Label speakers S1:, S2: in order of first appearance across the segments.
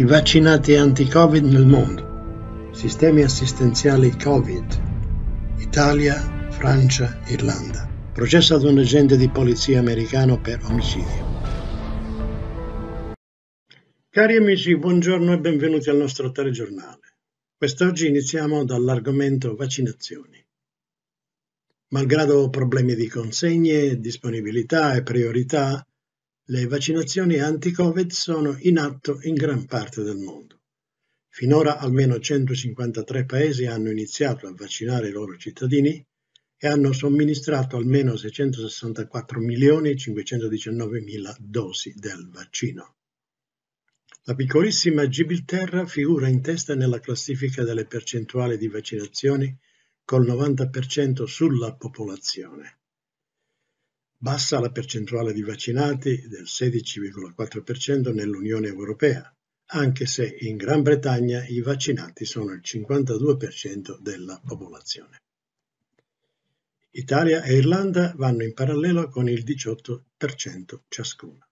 S1: i vaccinati anti-Covid nel mondo, sistemi assistenziali Covid, Italia, Francia, Irlanda. processo ad un agente di polizia americano per omicidio. Cari amici, buongiorno e benvenuti al nostro telegiornale. Quest'oggi iniziamo dall'argomento vaccinazioni. Malgrado problemi di consegne, disponibilità e priorità, le vaccinazioni anti-Covid sono in atto in gran parte del mondo. Finora almeno 153 paesi hanno iniziato a vaccinare i loro cittadini e hanno somministrato almeno 664.519.000 dosi del vaccino. La piccolissima Gibilterra figura in testa nella classifica delle percentuali di vaccinazioni col 90% sulla popolazione. Bassa la percentuale di vaccinati del 16,4% nell'Unione Europea, anche se in Gran Bretagna i vaccinati sono il 52% della popolazione. Italia e Irlanda vanno in parallelo con il 18% ciascuno.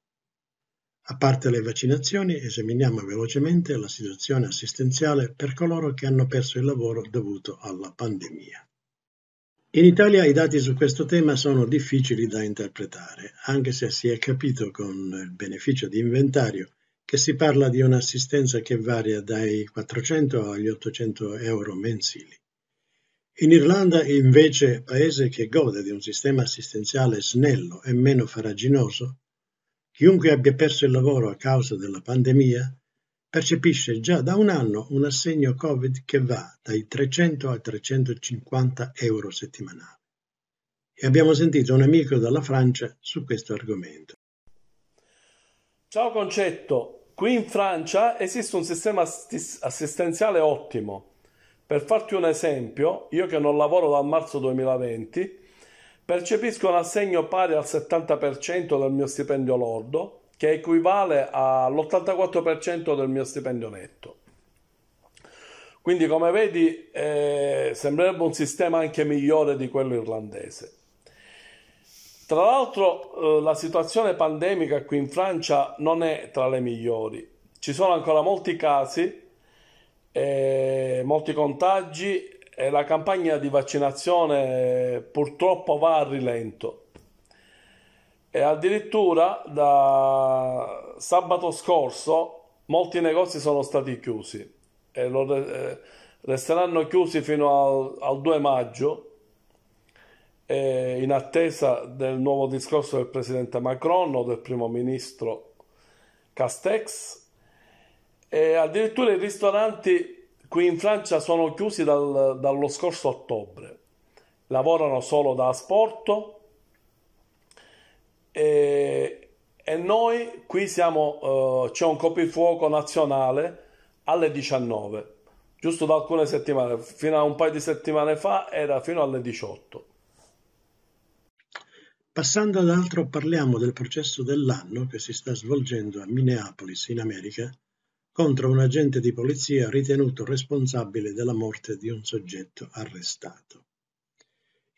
S1: A parte le vaccinazioni, esaminiamo velocemente la situazione assistenziale per coloro che hanno perso il lavoro dovuto alla pandemia. In Italia i dati su questo tema sono difficili da interpretare, anche se si è capito con il beneficio di inventario che si parla di un'assistenza che varia dai 400 agli 800 euro mensili. In Irlanda, invece, paese che gode di un sistema assistenziale snello e meno faraginoso, chiunque abbia perso il lavoro a causa della pandemia Percepisce già da un anno un assegno Covid che va dai 300 ai 350 euro settimanali. E abbiamo sentito un amico dalla Francia su questo argomento.
S2: Ciao Concetto, qui in Francia esiste un sistema assistenziale ottimo. Per farti un esempio, io che non lavoro dal marzo 2020, percepisco un assegno pari al 70% del mio stipendio lordo che equivale all'84% del mio stipendio netto. Quindi come vedi eh, sembrerebbe un sistema anche migliore di quello irlandese. Tra l'altro eh, la situazione pandemica qui in Francia non è tra le migliori. Ci sono ancora molti casi, eh, molti contagi e la campagna di vaccinazione eh, purtroppo va a rilento. E addirittura da sabato scorso molti negozi sono stati chiusi e lo, eh, resteranno chiusi fino al, al 2 maggio eh, in attesa del nuovo discorso del presidente Macron o del primo ministro Castex. E addirittura i ristoranti qui in Francia sono chiusi dal, dallo scorso ottobre, lavorano solo da asporto e, e noi qui siamo, uh, c'è un coprifuoco nazionale alle 19, giusto da alcune settimane, fino a un paio di settimane fa era fino alle 18.
S1: Passando ad altro, parliamo del processo dell'anno che si sta svolgendo a Minneapolis, in America, contro un agente di polizia ritenuto responsabile della morte di un soggetto arrestato.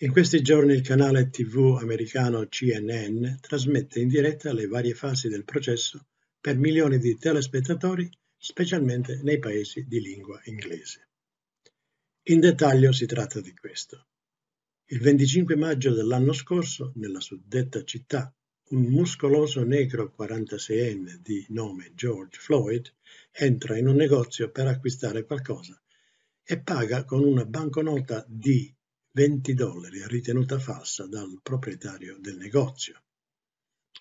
S1: In questi giorni il canale tv americano CNN trasmette in diretta le varie fasi del processo per milioni di telespettatori, specialmente nei paesi di lingua inglese. In dettaglio si tratta di questo. Il 25 maggio dell'anno scorso, nella suddetta città, un muscoloso negro 46enne di nome George Floyd entra in un negozio per acquistare qualcosa e paga con una banconota di venti dollari, ritenuta falsa dal proprietario del negozio.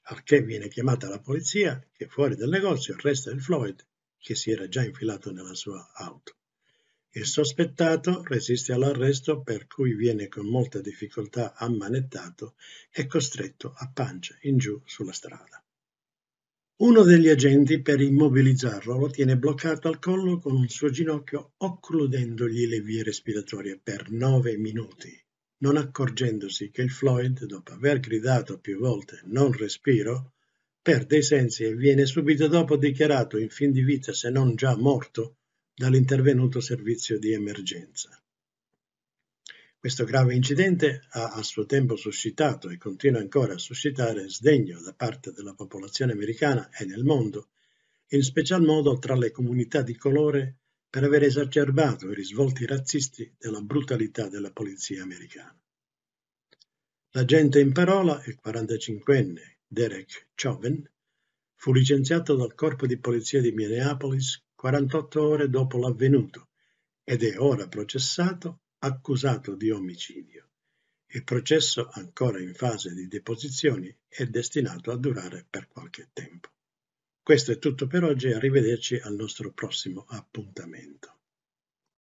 S1: Al che viene chiamata la polizia, che fuori dal negozio arresta il Floyd, che si era già infilato nella sua auto. Il sospettato resiste all'arresto per cui viene con molta difficoltà ammanettato e costretto a pancia in giù sulla strada. Uno degli agenti per immobilizzarlo lo tiene bloccato al collo con un suo ginocchio occludendogli le vie respiratorie per nove minuti, non accorgendosi che il Floyd, dopo aver gridato più volte non respiro, perde i sensi e viene subito dopo dichiarato in fin di vita se non già morto dall'intervenuto servizio di emergenza. Questo grave incidente ha a suo tempo suscitato e continua ancora a suscitare sdegno da parte della popolazione americana e nel mondo, in special modo tra le comunità di colore per aver esacerbato i risvolti razzisti della brutalità della polizia americana. L'agente in parola, il 45enne Derek Chauvin, fu licenziato dal corpo di polizia di Minneapolis 48 ore dopo l'avvenuto ed è ora processato accusato di omicidio. Il processo, ancora in fase di deposizioni, è destinato a durare per qualche tempo. Questo è tutto per oggi, arrivederci al nostro prossimo appuntamento.